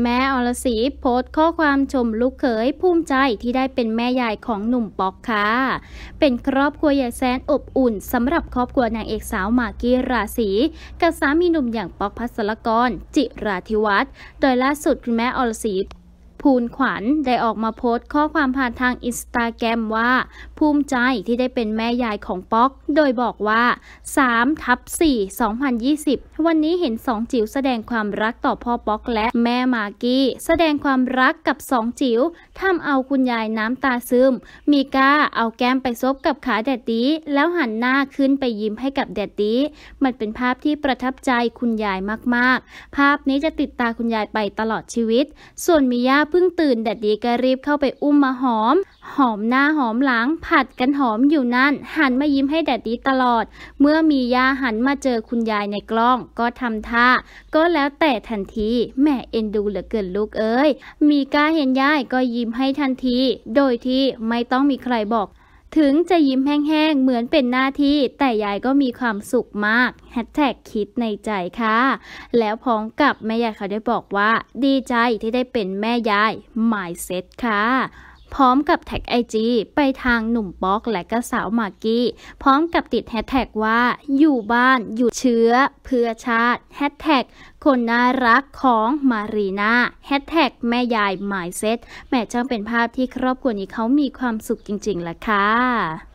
แม่อรศรีโพสต์ข้อความชมลูกเขยภูมิใจที่ได้เป็นแม่ยายของหนุ่มป๊อกค่ะเป็นครอบครัวใหญ่แสนอบอุ่นสำหรับครอบครัวนางเอกสาวมากกี้ราศีกับสามีหนุ่มอย่างป๊อกพัสรกร จิราธิวัฒน์โดยล่าสุดคุณแม่อรศรีภูลขวัญได้ออกมาโพสต์ข้อความผ่านทางอินสตาแกรมว่า ภูมิใจที่ได้เป็นแม่ยายของป๊อก โดยบอกว่า3ทับ4 2020 วันนี้เห็นสองจิ๋วแสดงความรักต่อพ่อป๊อกและแม่มากี้ แสดงความรักกับสองจิ๋วทำเอาคุณยายน้ำตาซึมมีก้า เอาแก้มไปซบกับขาแดดดีแล้วหันหน้าขึ้นไปยิ้มให้กับแดดดีมันเป็นภาพที่ประทับใจคุณยายมาก ๆ ภาพนี้จะติดตาคุณยายไปตลอดชีวิต ส่วนมียาเพิ่งตื่น แดดดีก็รีบเข้าไปอุ้มมาหอม หอมหน้าหอมหลัง ผัดกันหอมอยู่นั่น หันมายิ้มให้แดดดีตลอด เมื่อมียาหันมาเจอคุณยายในกล้อง ก็ทำท่า ก็แล้วแต่ทันทีแม่เอ็นดูเหลือเกินลูกเอ้ย มีกาเห็นยายก็ยิ้มให้ทันที โดยที่ไม่ต้องมีใครบอกถึงจะยิ้มแห้งๆ เหมือนเป็นหน้าที่ แต่ยายก็มีความสุขมากแฮชแท็กคิดในใจค่ะ แล้วพ้องกับแม่ยายเขาได้บอกว่า ดีใจที่ได้เป็นแม่ยายหมายเซตค่ะพร้อมกับแท็กไอจีไปทางหนุ่มป๊อกและก็สาวมากกี้ พร้อมกับติดแฮชแท็กว่าอยู่บ้านอยู่เชื้อเพื่อชาติแฮชแท็กคนน่ารักของมารีนาแฮชแท็กแม่ยายหมายเซตแม่จ้างเป็นภาพที่ครอบครัวนี้เขามีความสุขจริง ๆ ล่ะค่ะ